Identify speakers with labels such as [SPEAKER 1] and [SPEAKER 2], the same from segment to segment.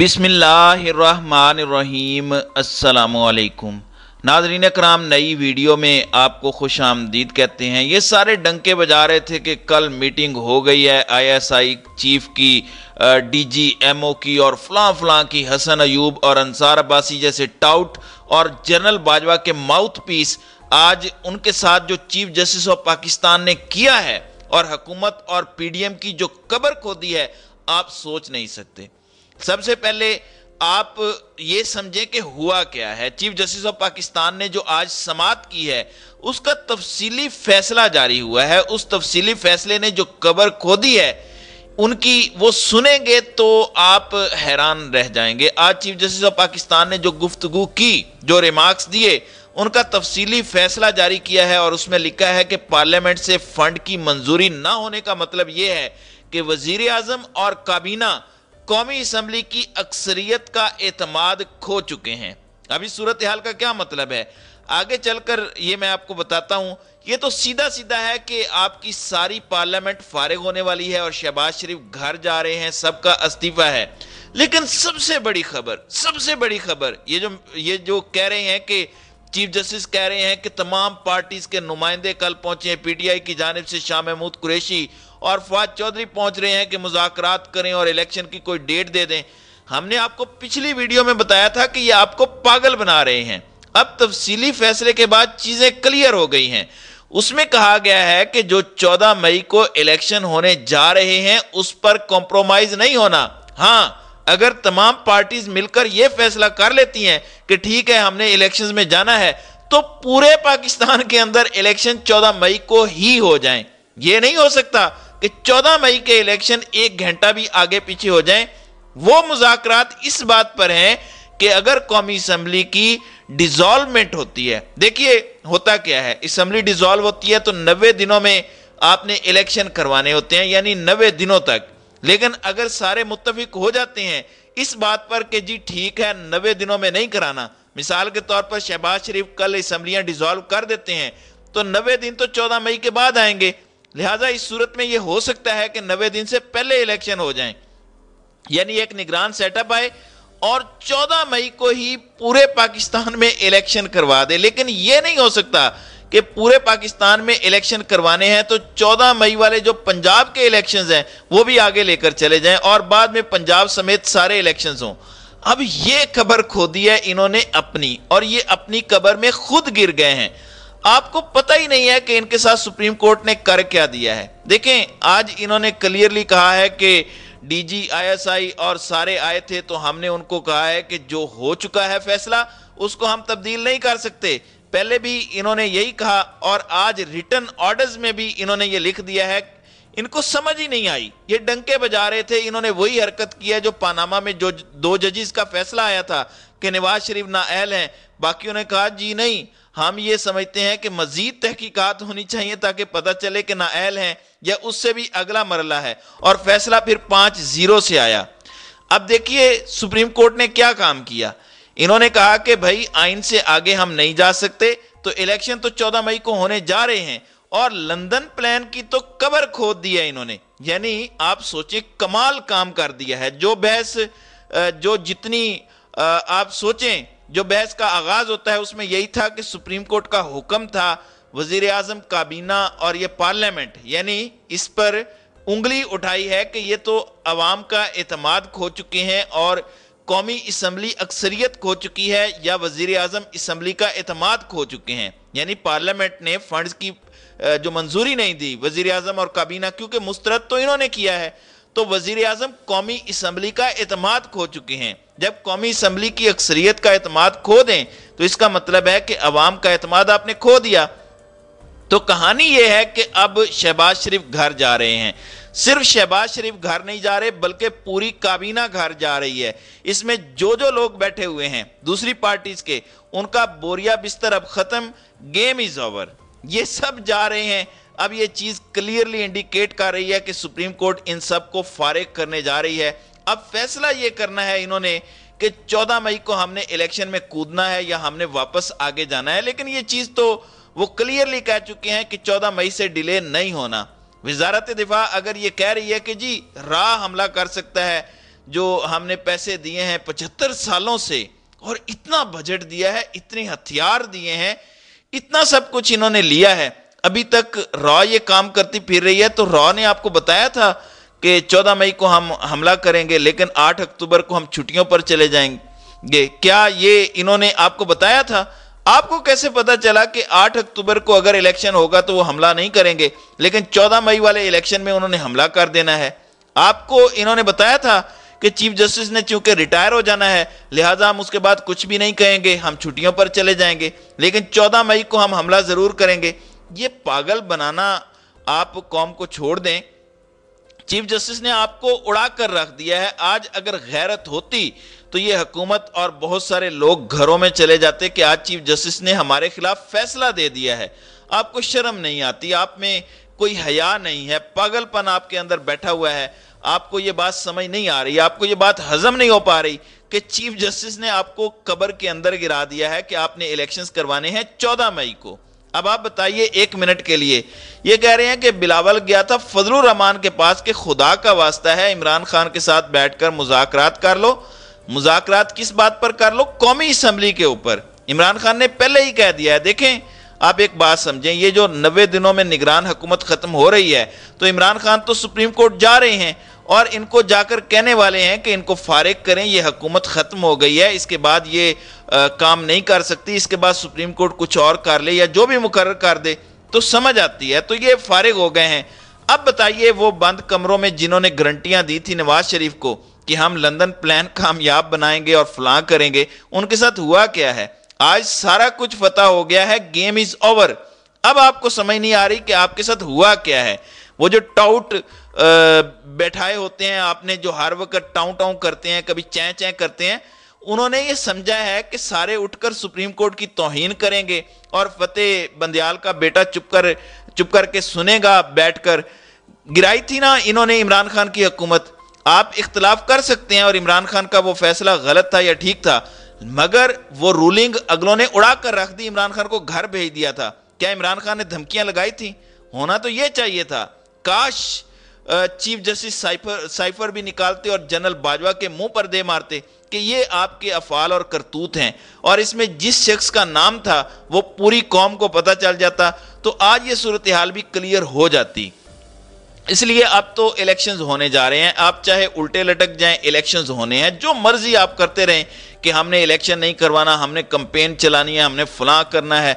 [SPEAKER 1] बिसमीम अल्लाम नाजरीन कराम नई वीडियो में आपको खुश आमदीद कहते हैं ये सारे डंके बजा रहे थे कि कल मीटिंग हो गई है आईएसआई चीफ की डी जी एम ओ की और फलां फलां की हसन अयूब और अंसार अब्बासी जैसे टाउट और जनरल बाजवा के माउथ पीस आज उनके साथ जो चीफ जस्टिस ऑफ पाकिस्तान ने किया है और हुकूमत और एम की जो कबर खोदी है आप सोच नहीं सकते सबसे पहले आप ये समझें कि हुआ क्या है चीफ जस्टिस ऑफ पाकिस्तान ने जो आज समाप्त की है उसका तफसीली फैसला जारी हुआ है उस तफसीली फैसले ने जो कबर खोदी है उनकी वो सुनेंगे तो आप हैरान रह जाएंगे आज चीफ जस्टिस ऑफ पाकिस्तान ने जो गुफ्तगु की जो रिमार्क्स दिए उनका तफसीली फैसला जारी किया है और उसमें लिखा है कि पार्लियामेंट से फंड की मंजूरी ना होने का मतलब ये है कि वजीर अजम और काबीना कौमी असम्बली की अक्सरियत का एतमाद खो चुके हैं अभी सूरत हाल का क्या मतलब है आगे चलकर ये मैं आपको बताता हूँ ये तो सीधा सीधा है कि आपकी सारी पार्लियामेंट फारिग होने वाली है और शहबाज शरीफ घर जा रहे हैं सबका इस्तीफा है लेकिन सबसे बड़ी खबर सबसे बड़ी खबर ये जो ये जो कह रहे हैं कि चीफ जस्टिस कह रहे हैं कि तमाम पार्टीज के नुमाइंदे कल पहुंचे हैं पीटीआई की जानब से शाह महमूद कुरेशी और फवाद चौधरी पहुंच रहे हैं कि मुजाकरात करें और इलेक्शन की कोई डेट दे दें हमने आपको पिछली वीडियो में बताया था कि ये आपको पागल बना रहे हैं अब तफसीली फैसले के बाद चीज़ें क्लियर हो गई हैं उसमें कहा गया है कि जो 14 मई को इलेक्शन होने जा रहे हैं उस पर कॉम्प्रोमाइज नहीं होना हाँ अगर तमाम पार्टीज मिलकर यह फैसला कर लेती हैं कि ठीक है हमने इलेक्शंस में जाना है तो पूरे पाकिस्तान के अंदर इलेक्शन 14 मई को ही हो जाएं ये नहीं हो सकता कि 14 मई के इलेक्शन एक घंटा भी आगे पीछे हो जाएं वो मुजाकरात इस बात पर हैं कि अगर कौमी असम्बली की डिजॉल्वमेंट होती है देखिए होता क्या है असम्बली डिजॉल्व होती है तो नबे दिनों में आपने इलेक्शन करवाने होते हैं यानी नबे दिनों तक लेकिन अगर सारे मुतफिक हो जाते हैं इस बात पर कि जी ठीक है नबे दिनों में नहीं कराना मिसाल के तौर पर शहबाज शरीफ कल इसम्बलियाँ डिजॉल्व कर देते हैं तो नबे दिन तो चौदह मई के बाद आएंगे लिहाजा इस सूरत में यह हो सकता है कि नबे दिन से पहले इलेक्शन हो जाए यानी एक निगरान सेटअप आए और 14 मई को ही पूरे पाकिस्तान में इलेक्शन करवा दे लेकिन यह नहीं हो सकता कि पूरे पाकिस्तान में इलेक्शन करवाने हैं तो 14 मई वाले जो पंजाब के इलेक्शंस हैं वो भी आगे लेकर चले जाएं और बाद में पंजाब समेत सारे इलेक्शंस हों अब ये खबर खोदी है इन्होंने अपनी और ये अपनी कबर में खुद गिर गए हैं आपको पता ही नहीं है कि इनके साथ सुप्रीम कोर्ट ने कर क्या दिया है देखें आज इन्होंने क्लियरली कहा है कि डीजी आईएसआई और सारे आए थे तो हमने उनको कहा है कि जो हो चुका है फैसला उसको हम तब्दील नहीं कर सकते पहले भी इन्होंने यही कहा और आज रिटर्न ऑर्डर्स में भी इन्होंने ये लिख दिया है इनको समझ ही नहीं आई ये डंके बजा रहे थे इन्होंने वही हरकत की है जो पानामा में जो दो जजिस का फैसला आया था कि नवाज शरीफ ना अहल हैं बाकी उन्होंने कहा जी नहीं हम ये समझते हैं कि मजीद तहकीकत होनी चाहिए ताकि पता चले कि ना नाअहल है या उससे भी अगला मरला है और फैसला फिर पांच ज़ीरो से आया अब देखिए सुप्रीम कोर्ट ने क्या काम किया इन्होंने कहा कि भाई आइन से आगे हम नहीं जा सकते तो इलेक्शन तो चौदह मई को होने जा रहे हैं और लंदन प्लान की तो कबर खोद दी है इन्होंने यानी आप सोचे कमाल काम कर दिया है जो बहस जो जितनी आप सोचें जो बहस का आगाज होता है उसमें यही था कि सुप्रीम कोर्ट का हुक्म था वजीर आजम काबीना और ये पार्लियामेंट यानी इस पर उंगली उठाई है कि ये तो अवाम का अतमाद खो चुके हैं और कौमी इसम्बली अक्सरियत खो चुकी है या वजीर अजम इसम्बली का अतमाद खो चुके हैं यानी पार्लियामेंट ने फंड्स की जो मंजूरी नहीं दी वजीर अजम और काबीना क्योंकि मुस्तरद तो इन्होंने किया है तो वजीर अजम कौमी इसम्बली का अतमाद खो चुके हैं जब कौमी असम्बली की अक्सरियत का अतमाद खो दें तो इसका मतलब है कि अवाम का अतमाद आपने खो दिया तो कहानी यह है कि अब शहबाज शरीफ घर जा रहे हैं सिर्फ शहबाज शरीफ घर नहीं जा रहे बल्कि पूरी काबीना घर जा रही है इसमें जो जो लोग बैठे हुए हैं दूसरी पार्टीज के उनका बोरिया बिस्तर अब ख़त्म गेम इज ओवर ये सब जा रहे हैं अब ये चीज़ क्लियरली इंडिकेट कर रही है कि सुप्रीम कोर्ट इन सब को फारिग करने जा रही है अब फैसला ये करना है इन्होंने कि 14 मई को हमने इलेक्शन में कूदना है या हमने वापस आगे जाना है लेकिन ये चीज तो वो क्लियरली कह चुके हैं कि 14 मई से डिले नहीं होना वजारत दिफा अगर ये कह रही है कि जी रा हमला कर सकता है जो हमने पैसे दिए हैं पचहत्तर सालों से और इतना बजट दिया है इतने हथियार दिए हैं इतना सब कुछ इन्होंने लिया है अभी तक रॉ ये काम करती फिर रही है तो रॉ ने आपको बताया था कि 14 मई को हम हमला करेंगे लेकिन 8 अक्टूबर को हम छुट्टियों पर चले जाएंगे क्या ये इन्होंने आपको बताया था आपको कैसे पता चला कि 8 अक्टूबर को अगर इलेक्शन होगा तो वो हमला नहीं करेंगे लेकिन 14 मई वाले इलेक्शन में उन्होंने हमला कर देना है आपको इन्होंने बताया था कि चीफ जस्टिस ने चूंकि रिटायर हो जाना है लिहाजा हम उसके बाद कुछ भी नहीं कहेंगे हम छुट्टियों पर चले जाएंगे लेकिन 14 मई को हम हमला ज़रूर करेंगे ये पागल बनाना आप कौम को छोड़ दें चीफ जस्टिस ने आपको उड़ा कर रख दिया है आज अगर गैरत होती तो ये हुकूमत और बहुत सारे लोग घरों में चले जाते कि आज चीफ जस्टिस ने हमारे खिलाफ फैसला दे दिया है आपको शर्म नहीं आती आप में कोई हया नहीं है पागलपन आपके अंदर बैठा हुआ है आपको ये बात समझ नहीं आ रही आपको ये बात हजम नहीं हो पा रही कि चीफ जस्टिस ने आपको कबर के अंदर गिरा दिया है कि आपने इलेक्शंस करवाने हैं चौदह मई को अब आप बताइए एक मिनट के लिए ये कह रहे हैं कि बिलावल गया था फजलुर रहमान के पास कि खुदा का वास्ता है इमरान खान के साथ बैठकर मुजाकरात कर लो मुजाकरात किस बात पर कर लो कौमी असम्बली के ऊपर इमरान खान ने पहले ही कह दिया है देखें आप एक बात समझें ये जो नबे दिनों में निगरान हुकूमत ख़त्म हो रही है तो इमरान खान तो सुप्रीम कोर्ट जा रहे हैं और इनको जाकर कहने वाले हैं कि इनको फारिग करें ये हकूमत ख़त्म हो गई है इसके बाद ये आ, काम नहीं कर सकती इसके बाद सुप्रीम कोर्ट कुछ और कर ले या जो भी मुकर कर दे तो समझ आती है तो ये फारिग हो गए हैं अब बताइए वो बंद कमरों में जिन्होंने गारंटियां दी थी नवाज शरीफ को कि हम लंदन प्लान कामयाब बनाएंगे और फ्लां करेंगे उनके साथ हुआ क्या है आज सारा कुछ पता हो गया है गेम इज ओवर अब आपको समझ नहीं आ रही कि आपके साथ हुआ क्या है वो जो टाउट बैठाए होते हैं आपने जो हर वक्त टाउ टाउ करते हैं कभी चै चै करते हैं उन्होंने ये समझा है कि सारे उठकर सुप्रीम कोर्ट की तोहन करेंगे और फतेह बंदयाल का बेटा चुप कर चुप करके सुनेगा बैठकर गिराई थी ना इन्होंने इमरान खान की हुकूमत आप इख्तलाफ कर सकते हैं और इमरान खान का वो फैसला गलत था या ठीक था मगर वो रूलिंग अगलों ने उड़ा कर रख दी इमरान खान को घर भेज दिया था क्या इमरान खान ने धमकियां लगाई थी होना तो ये चाहिए था काश चीफ जस्टिस साइफर साइफर भी निकालते और जनरल बाजवा के मुंह पर दे मारते कि ये आपके अफाल और करतूत हैं और इसमें जिस शख्स का नाम था वो पूरी कौम को पता चल जाता तो आज ये सूरत हाल भी क्लियर हो जाती इसलिए अब तो इलेक्शंस होने जा रहे हैं आप चाहे उल्टे लटक जाएं इलेक्शंस होने हैं जो मर्जी आप करते रहें कि हमने इलेक्शन नहीं करवाना हमने कंपेन चलानी है हमने फलां करना है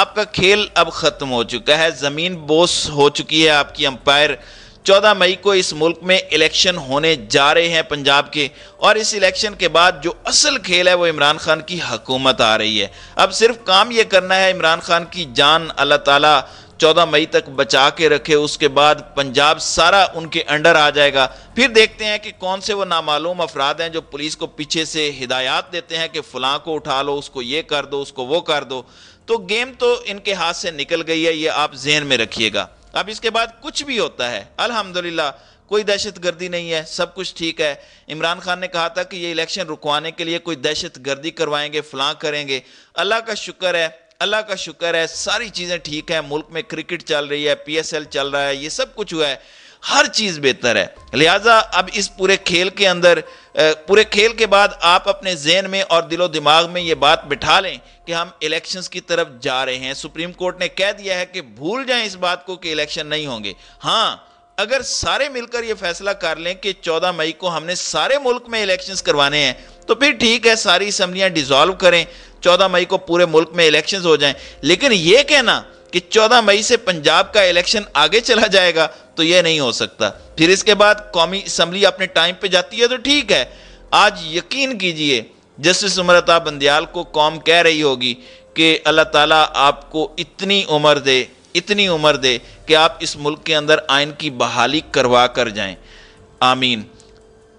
[SPEAKER 1] आपका खेल अब ख़त्म हो चुका है ज़मीन बोस हो चुकी है आपकी अंपायर 14 मई को इस मुल्क में इलेक्शन होने जा रहे हैं पंजाब के और इस इलेक्शन के बाद जो असल खेल है वो इमरान खान की हकूमत आ रही है अब सिर्फ काम ये करना है इमरान खान की जान अल्लाह ताला 14 मई तक बचा के रखे उसके बाद पंजाब सारा उनके अंडर आ जाएगा फिर देखते हैं कि कौन से वो नामालूम अफराद हैं जो पुलिस को पीछे से हिदायत देते हैं कि फलां को उठा लो उसको ये कर दो उसको वो कर दो तो गेम तो इनके हाथ से निकल गई है ये आप जहन में रखिएगा अब इसके बाद कुछ भी होता है अल्हम्दुलिल्लाह कोई दहशत गर्दी नहीं है सब कुछ ठीक है इमरान खान ने कहा था कि ये इलेक्शन रुकवाने के लिए कोई दहशत गर्दी करवाएंगे फलां करेंगे अल्लाह का शुक्र है अल्लाह का शुक्र है सारी चीज़ें ठीक है मुल्क में क्रिकेट चल रही है पीएसएल चल रहा है ये सब कुछ हुआ है हर चीज़ बेहतर है लिहाजा अब इस पूरे खेल के अंदर पूरे खेल के बाद आप अपने जेन में और दिलो दिमाग में ये बात बिठा लें कि हम इलेक्शंस की तरफ जा रहे हैं सुप्रीम कोर्ट ने कह दिया है कि भूल जाएं इस बात को कि इलेक्शन नहीं होंगे हाँ अगर सारे मिलकर ये फैसला कर लें कि 14 मई को हमने सारे मुल्क में इलेक्शंस करवाने हैं तो फिर ठीक है सारी असम्बलियाँ डिज़ोल्व करें 14 मई को पूरे मुल्क में इलेक्शन हो जाएं लेकिन ये कहना कि 14 मई से पंजाब का इलेक्शन आगे चला जाएगा तो ये नहीं हो सकता फिर इसके बाद कौमी असम्बली अपने टाइम पर जाती है तो ठीक है आज यकीन कीजिए जस्टिस उम्रता बंदयाल को कौम कह रही होगी कि अल्लाह ताला आपको इतनी उम्र दे इतनी उम्र दे कि आप इस मुल्क के अंदर आयन की बहाली करवा कर जाएं आमीन